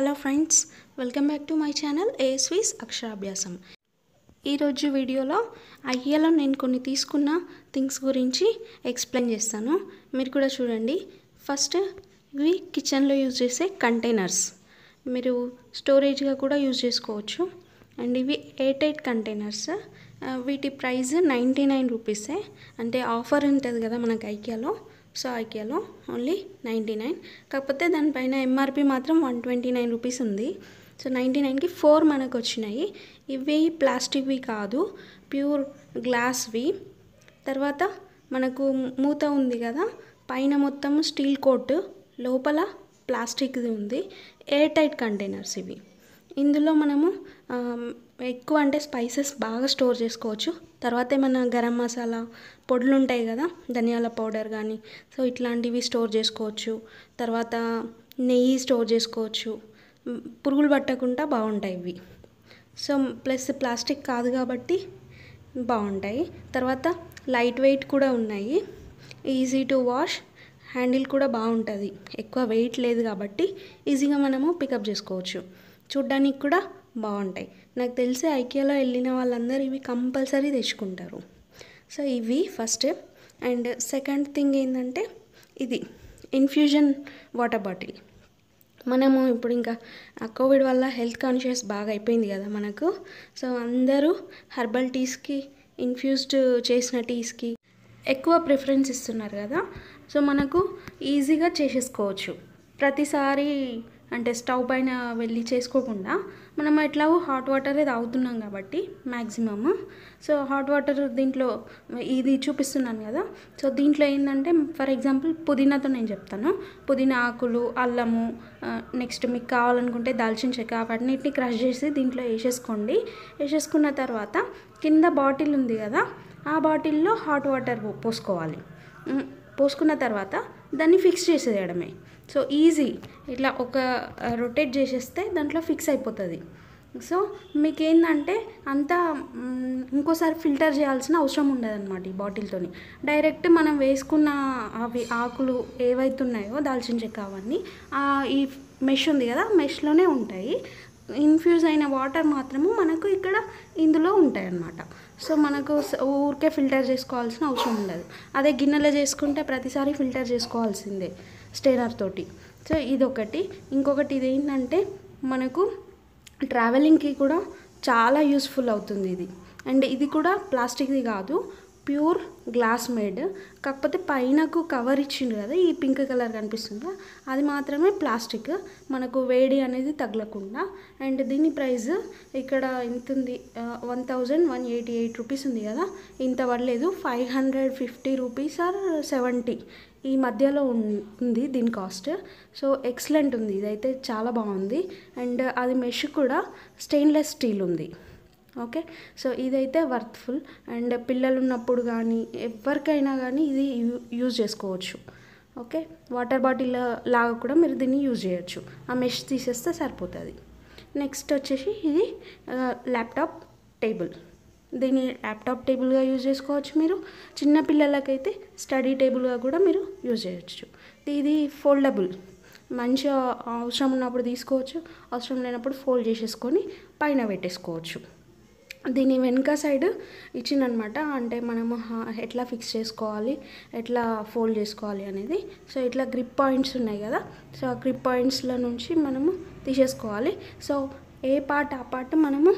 hello friends welcome back to my channel ఏ స్వీస్ అక్షరాభ్యాసం ఈరోజు వీడియోలో ఐఏలో నేను కొన్ని తీసుకున్న థింగ్స్ గురించి ఎక్స్ప్లెయిన్ చేస్తాను మీరు కూడా చూడండి ఫస్ట్ ఇవి కిచెన్లో యూజ్ చేసే కంటైనర్స్ మీరు స్టోరేజ్గా కూడా యూజ్ చేసుకోవచ్చు అండ్ ఇవి ఎయిట్ ఎయిట్ కంటైనర్స్ వీటి ప్రైస్ నైంటీ నైన్ రూపీసే అంటే ఆఫర్ ఉంటుంది కదా మనకి ఐక్యాలో సో ఐకియాలో ఓన్లీ నైంటీ నైన్ కాకపోతే దానిపైన ఎంఆర్పి మాత్రం వన్ ట్వంటీ నైన్ రూపీస్ ఉంది సో నైంటీ నైన్కి ఫోర్ మనకు వచ్చినాయి ఇవి ప్లాస్టిక్వి కాదు ప్యూర్ గ్లాస్వి తర్వాత మనకు మూత ఉంది కదా పైన మొత్తం స్టీల్ కోట్ లోపల ప్లాస్టిక్ది ఉంది ఎయిర్ టైట్ కంటైనర్స్ ఇవి ఇందులో మనము ఎక్కువ అంటే స్పైసెస్ బాగా స్టోర్ చేసుకోవచ్చు తర్వాత ఏమైనా గరం మసాలా పొడులు ఉంటాయి కదా ధనియాల పౌడర్ కానీ సో ఇట్లాంటివి స్టోర్ చేసుకోవచ్చు తర్వాత నెయ్యి స్టోర్ చేసుకోవచ్చు పురుగులు పట్టకుండా బాగుంటాయి ఇవి సో ప్లస్ ప్లాస్టిక్ కాదు కాబట్టి బాగుంటాయి తర్వాత లైట్ వెయిట్ కూడా ఉన్నాయి ఈజీ టు వాష్ హ్యాండిల్ కూడా బాగుంటుంది ఎక్కువ వెయిట్ లేదు కాబట్టి ఈజీగా మనము పికప్ చేసుకోవచ్చు చూడ్డానికి కూడా బాగుంటాయి నాకు తెలిసి ఐకేలో వెళ్ళిన వాళ్ళందరూ ఇవి కంపల్సరీ తెచ్చుకుంటారు సో ఇవి ఫస్ట్ అండ్ సెకండ్ థింగ్ ఏంటంటే ఇది ఇన్ఫ్యూజన్ వాటర్ బాటిల్ మనము ఇప్పుడు ఇంకా కోవిడ్ వల్ల హెల్త్ కాన్షియస్ బాగా అయిపోయింది కదా మనకు సో అందరూ హెర్బల్ టీస్కి ఇన్ఫ్యూజ్డ్ చేసిన టీస్కి ఎక్కువ ప్రిఫరెన్స్ ఇస్తున్నారు కదా సో మనకు ఈజీగా చేసేసుకోవచ్చు ప్రతిసారి అంటే స్టవ్ పైన వెళ్ళి చేసుకోకుండా మనం ఎట్లాగో హాట్ వాటరే తాగుతున్నాం కాబట్టి మ్యాక్సిమమ్ సో హాట్ వాటర్ దీంట్లో ఇది చూపిస్తున్నాను కదా సో దీంట్లో ఏంటంటే ఫర్ ఎగ్జాంపుల్ పుదీనాతో నేను చెప్తాను పుదీనా ఆకులు అల్లము నెక్స్ట్ మీకు కావాలనుకుంటే దాల్చిన చెక్క వాటిని క్రష్ చేసి దీంట్లో వేసేసుకోండి వేసేసుకున్న తర్వాత కింద బాటిల్ ఉంది కదా ఆ బాటిల్లో హాట్ వాటర్ పోసుకోవాలి పోసుకున్న తర్వాత దాన్ని ఫిక్స్ చేసేయడమే సో ఈజీ ఇట్లా ఒక రొటేట్ చేసేస్తే దాంట్లో ఫిక్స్ అయిపోతుంది సో మీకు ఏంటంటే అంతా ఇంకోసారి ఫిల్టర్ చేయాల్సిన అవసరం ఉండదన్నమాట ఈ బాటిల్తోని డైరెక్ట్ మనం వేసుకున్న అవి ఆకులు ఏవైతున్నాయో దాల్చిన చెక్క అవన్నీ ఈ మెష్ ఉంది కదా మెష్లోనే ఉంటాయి ఇన్ఫ్యూజ్ అయిన వాటర్ మాత్రము మనకు ఇక్కడ ఇందులో ఉంటాయి అన్నమాట సో మనకు ఊరికే ఫిల్టర్ చేసుకోవాల్సిన అవసరం ఉండదు అదే గిన్నెలో చేసుకుంటే ప్రతిసారి ఫిల్టర్ చేసుకోవాల్సిందే స్టేనర్ తోటి సో ఇదొకటి ఇంకొకటి ఇదేంటంటే మనకు ట్రావెలింగ్కి కూడా చాలా యూస్ఫుల్ అవుతుంది ఇది అండ్ ఇది కూడా ప్లాస్టిక్ది కాదు ప్యూర్ గ్లాస్ మేడ్ కాకపోతే పైనకు కవర్ ఇచ్చిండు కదా ఈ పింక్ కలర్ కనిపిస్తుందా అది మాత్రమే ప్లాస్టిక్ మనకు వేడి అనేది తగలకుండా అండ్ దీని ప్రైస్ ఇక్కడ ఎంత ఉంది one thousand one eighty eight rupees ఉంది కదా ఇంత పడలేదు five hundred fifty rupees or seventy ఈ మధ్యలో ఉంది దీని కాస్ట్ సో ఎక్సలెంట్ ఉంది ఇదైతే చాలా బాగుంది అండ్ అది మెష్ కూడా స్టెయిన్లెస్ స్టీల్ ఉంది ఓకే సో ఇదైతే వర్త్ఫుల్ అండ్ పిల్లలు ఉన్నప్పుడు కానీ ఎవరికైనా కానీ ఇది యూజ్ చేసుకోవచ్చు ఓకే వాటర్ బాటిల్ లాగా కూడా మీరు దీన్ని యూజ్ చేయొచ్చు ఆ మెష్ తీసేస్తే సరిపోతుంది నెక్స్ట్ వచ్చేసి ఇది ల్యాప్టాప్ టేబుల్ దీన్ని ల్యాప్టాప్ టేబుల్గా యూజ్ చేసుకోవచ్చు మీరు చిన్నపిల్లలకైతే స్టడీ టేబుల్గా కూడా మీరు యూజ్ చేయవచ్చు ఇది ఫోల్డబుల్ మంచిగా అవసరం ఉన్నప్పుడు తీసుకోవచ్చు అవసరం లేనప్పుడు ఫోల్డ్ చేసేసుకొని పైన పెట్టేసుకోవచ్చు దీని వెనుక సైడ్ ఇచ్చిందనమాట అంటే మనము ఎట్లా ఫిక్స్ చేసుకోవాలి ఎట్లా ఫోల్డ్ చేసుకోవాలి అనేది సో ఇట్లా గ్రిప్ పాయింట్స్ ఉన్నాయి కదా సో ఆ గ్రిప్ పాయింట్స్ల నుంచి మనము తీసేసుకోవాలి సో ఏ పార్ట్ ఆ పార్ట్ మనము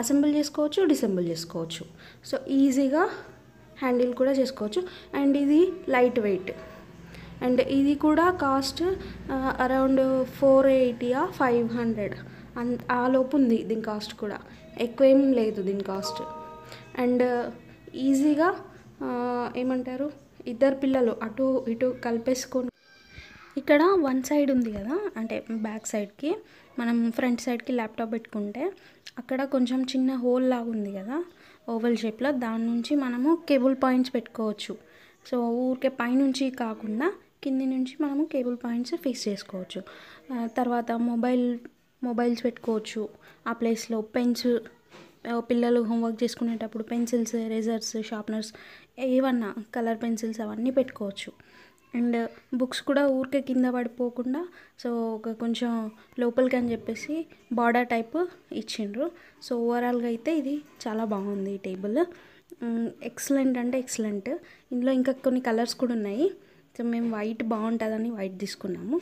అసెంబుల్ చేసుకోవచ్చు డిసెంబుల్ చేసుకోవచ్చు సో ఈజీగా హ్యాండిల్ కూడా చేసుకోవచ్చు అండ్ ఇది లైట్ వెయిట్ అండ్ ఇది కూడా కాస్ట్ అరౌండ్ ఫోర్ ఎయిటీయా ఫైవ్ హండ్రెడ్ అన్ ఆ లోపు ఉంది దీని కాస్ట్ కూడా ఎక్కువ ఏం లేదు దీని కాస్ట్ అండ్ ఈజీగా ఏమంటారు ఇద్దరు పిల్లలు అటు ఇటు కలిపేసుకొని ఇక్కడ వన్ సైడ్ ఉంది కదా అంటే బ్యాక్ సైడ్కి మనం ఫ్రంట్ సైడ్కి ల్యాప్టాప్ పెట్టుకుంటే అక్కడ కొంచెం చిన్న హోల్ లాగా ఉంది కదా ఓవల్ షేప్లో దాని నుంచి మనము కేబుల్ పాయింట్స్ పెట్టుకోవచ్చు సో ఊరికే పైనుంచి కాకుండా కింది నుంచి మనము కేబుల్ పాయింట్స్ ఫిక్స్ చేసుకోవచ్చు తర్వాత మొబైల్ మొబైల్స్ పెట్టుకోవచ్చు ఆ ప్లేస్లో పెన్స్ పిల్లలు హోంవర్క్ చేసుకునేటప్పుడు పెన్సిల్స్ ఎరేజర్స్ షార్ప్నర్స్ ఏవన్నా కలర్ పెన్సిల్స్ అవన్నీ పెట్టుకోవచ్చు అండ్ బుక్స్ కూడా ఊరికే కింద పడిపోకుండా సో ఒక కొంచెం లోపలికి అని చెప్పేసి బార్డర్ టైప్ ఇచ్చిండ్రు సో ఓవరాల్గా అయితే ఇది చాలా బాగుంది ఈ టేబుల్ ఎక్సలెంట్ అంటే ఎక్సలెంట్ ఇందులో ఇంకా కొన్ని కలర్స్ కూడా ఉన్నాయి సో మేము వైట్ బాగుంటుందని వైట్ తీసుకున్నాము